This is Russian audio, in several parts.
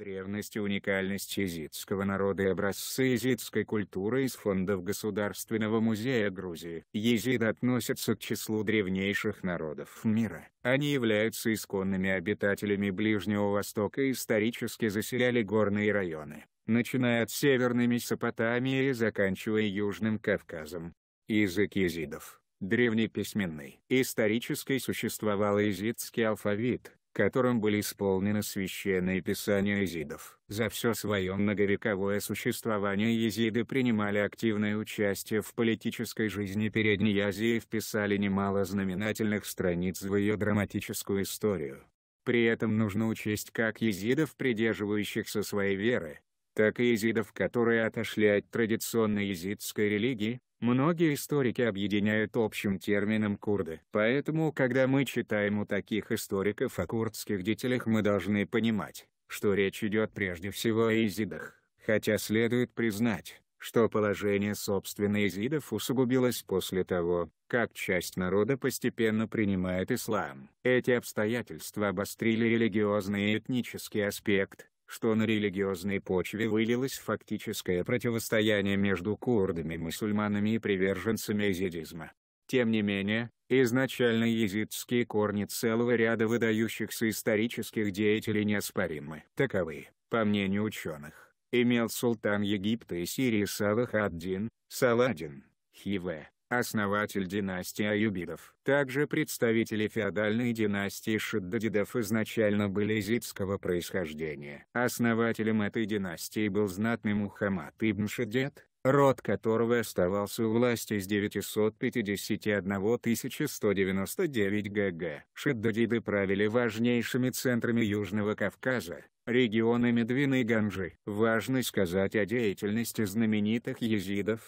Древность и уникальность езидского народа и образцы езидской культуры из фондов Государственного музея Грузии. Езиды относятся к числу древнейших народов мира. Они являются исконными обитателями Ближнего Востока и исторически заселяли горные районы, начиная от Северной Месопотамии и заканчивая Южным Кавказом. Язык езидов древнеписьменный. Исторически существовал езидский алфавит, которым были исполнены священные писания езидов. За все свое многовековое существование езиды принимали активное участие в политической жизни Передней Азии и вписали немало знаменательных страниц в ее драматическую историю. При этом нужно учесть как езидов придерживающихся своей веры, так и езидов которые отошли от традиционной езидской религии, Многие историки объединяют общим термином «курды». Поэтому, когда мы читаем у таких историков о курдских деятелях, мы должны понимать, что речь идет прежде всего о изидах. Хотя следует признать, что положение собственных изидов усугубилось после того, как часть народа постепенно принимает ислам. Эти обстоятельства обострили религиозный и этнический аспект, что на религиозной почве вылилось фактическое противостояние между курдами-мусульманами и приверженцами езидизма. Тем не менее, изначально езидские корни целого ряда выдающихся исторических деятелей неоспоримы. Таковы, по мнению ученых, имел султан Египта и Сирии Салах ад-Дин, Саладин, Хиве, основатель династии Аюбидов. Также представители феодальной династии Шиддадидов, изначально были изидского происхождения. Основателем этой династии был знатный Мухаммад ибн Шиддед, род которого оставался у власти с 951 1199 г.г. Шиддадиды правили важнейшими центрами Южного Кавказа, регионами Двины и Ганжи. Важно сказать о деятельности знаменитых езидов,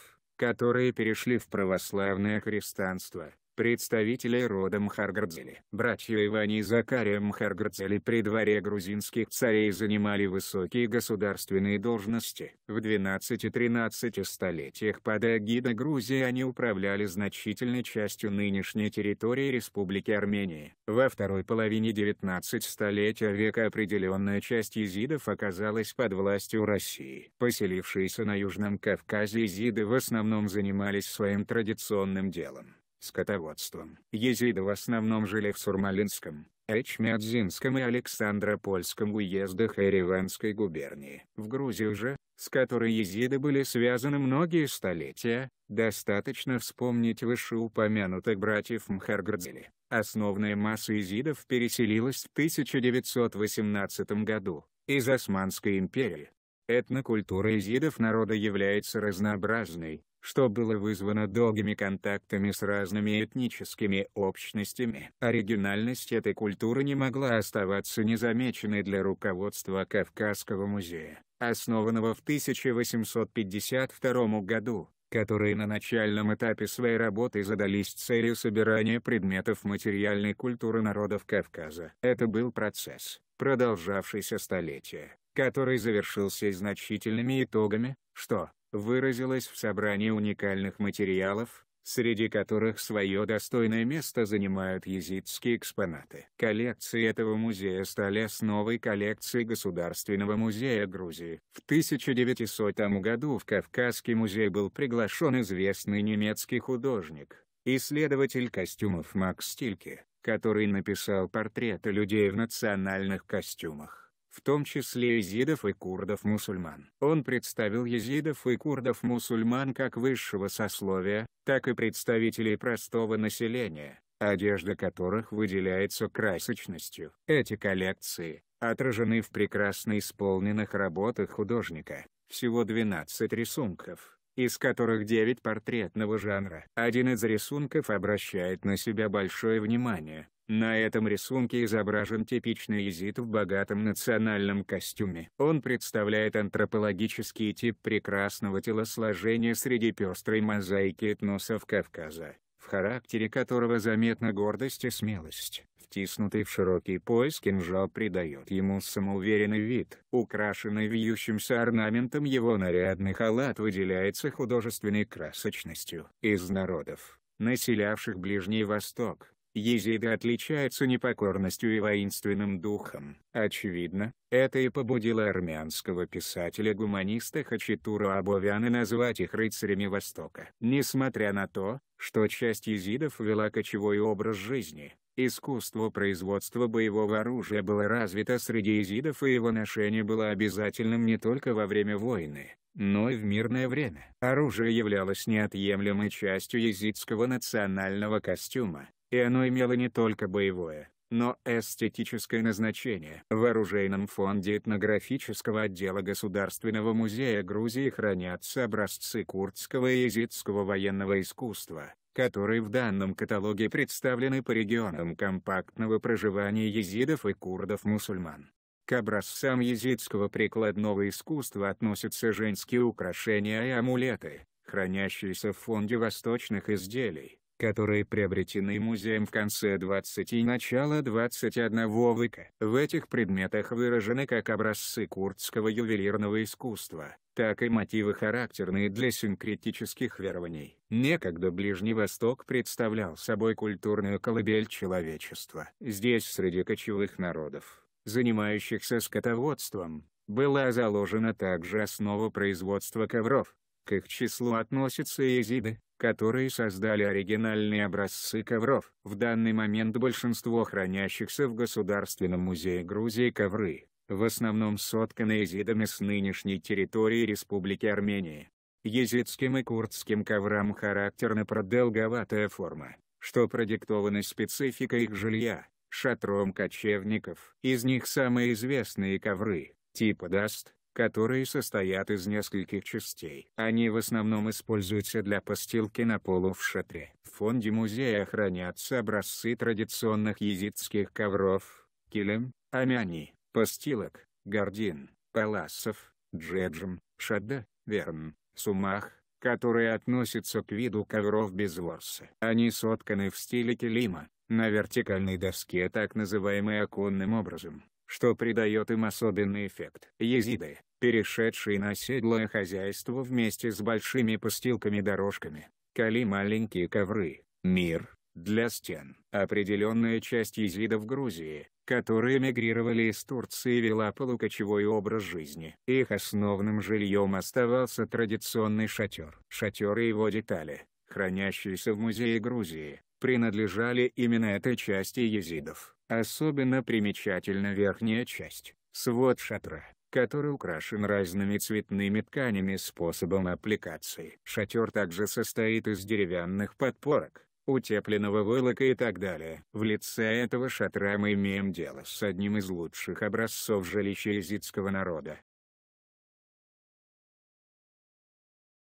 которые перешли в православное христианство представителей рода Мхаргардзели. Братья Ивани и Закария Мхаргардзели при дворе грузинских царей занимали высокие государственные должности. В 12-13 столетиях под эгидой Грузии они управляли значительной частью нынешней территории Республики Армении. Во второй половине 19 столетия века определенная часть езидов оказалась под властью России. Поселившиеся на Южном Кавказе езиды в основном занимались своим традиционным делом скотоводством. Езиды в основном жили в Сурмалинском, Эчмядзинском и Александропольском уездах Ереванской губернии. В Грузии же, с которой езиды были связаны многие столетия, достаточно вспомнить вышеупомянутых братьев Мхаргардзели. Основная масса езидов переселилась в 1918 году, из Османской империи. Этнокультура езидов народа является разнообразной, что было вызвано долгими контактами с разными этническими общностями. А оригинальность этой культуры не могла оставаться незамеченной для руководства Кавказского музея, основанного в 1852 году которые на начальном этапе своей работы задались целью собирания предметов материальной культуры народов Кавказа. Это был процесс, продолжавшийся столетия, который завершился значительными итогами, что, выразилась в собрании уникальных материалов, среди которых свое достойное место занимают езидские экспонаты. Коллекции этого музея стали основой коллекции Государственного музея Грузии. В 1900 году в Кавказский музей был приглашен известный немецкий художник, исследователь костюмов Макс Стильке, который написал портреты людей в национальных костюмах в том числе езидов и курдов-мусульман. Он представил езидов и курдов-мусульман как высшего сословия, так и представителей простого населения, одежда которых выделяется красочностью. Эти коллекции, отражены в прекрасно исполненных работах художника, всего 12 рисунков из которых 9 портретного жанра. Один из рисунков обращает на себя большое внимание, на этом рисунке изображен типичный езид в богатом национальном костюме. Он представляет антропологический тип прекрасного телосложения среди пестрой мозаики этносов Кавказа, в характере которого заметна гордость и смелость. Втиснутый в широкий пояс кинжал придает ему самоуверенный вид. Украшенный вьющимся орнаментом его нарядный халат выделяется художественной красочностью. Из народов, населявших Ближний Восток, Езиды отличаются непокорностью и воинственным духом. Очевидно, это и побудило армянского писателя-гуманиста Хачатура Абовяна назвать их рыцарями Востока. Несмотря на то, что часть езидов вела кочевой образ жизни, искусство производства боевого оружия было развито среди езидов и его ношение было обязательным не только во время войны, но и в мирное время. Оружие являлось неотъемлемой частью езидского национального костюма, и оно имело не только боевое, но эстетическое назначение. В оружейном фонде этнографического отдела Государственного музея Грузии хранятся образцы курдского и езидского военного искусства, которые в данном каталоге представлены по регионам компактного проживания езидов и курдов-мусульман. К образцам езидского прикладного искусства относятся женские украшения и амулеты, хранящиеся в фонде восточных изделий которые приобретены музеем в конце 20 и начала 21 века. В этих предметах выражены как образцы курдского ювелирного искусства, так и мотивы характерные для синкретических верований. Некогда Ближний Восток представлял собой культурную колыбель человечества. Здесь среди кочевых народов, занимающихся скотоводством, была заложена также основа производства ковров. К их числу относятся езиды, которые создали оригинальные образцы ковров. В данный момент большинство хранящихся в Государственном музее Грузии ковры, в основном сотканы езидами с нынешней территории Республики Армении. Езидским и курдским коврам характерна продолговатая форма, что продиктовано спецификой их жилья, шатром кочевников. Из них самые известные ковры, типа даст, которые состоят из нескольких частей. Они в основном используются для постилки на полу в шатре. В фонде музея хранятся образцы традиционных езидских ковров, килем, амяни, постилок, гордин, паласов, джеджем, шада, верн, сумах, которые относятся к виду ковров без ворса. Они сотканы в стиле килима, на вертикальной доске так называемый оконным образом что придает им особенный эффект. Езиды, перешедшие на седлое хозяйство вместе с большими постилками-дорожками, кали маленькие ковры, мир, для стен. Определенная часть езидов Грузии, которые мигрировали из Турции вела полукочевой образ жизни. Их основным жильем оставался традиционный шатер. Шатер и его детали, хранящиеся в музее Грузии, принадлежали именно этой части езидов. Особенно примечательна верхняя часть, свод шатра, который украшен разными цветными тканями способом аппликации. Шатер также состоит из деревянных подпорок, утепленного войлока и так далее. В лице этого шатра мы имеем дело с одним из лучших образцов жилища езидского народа.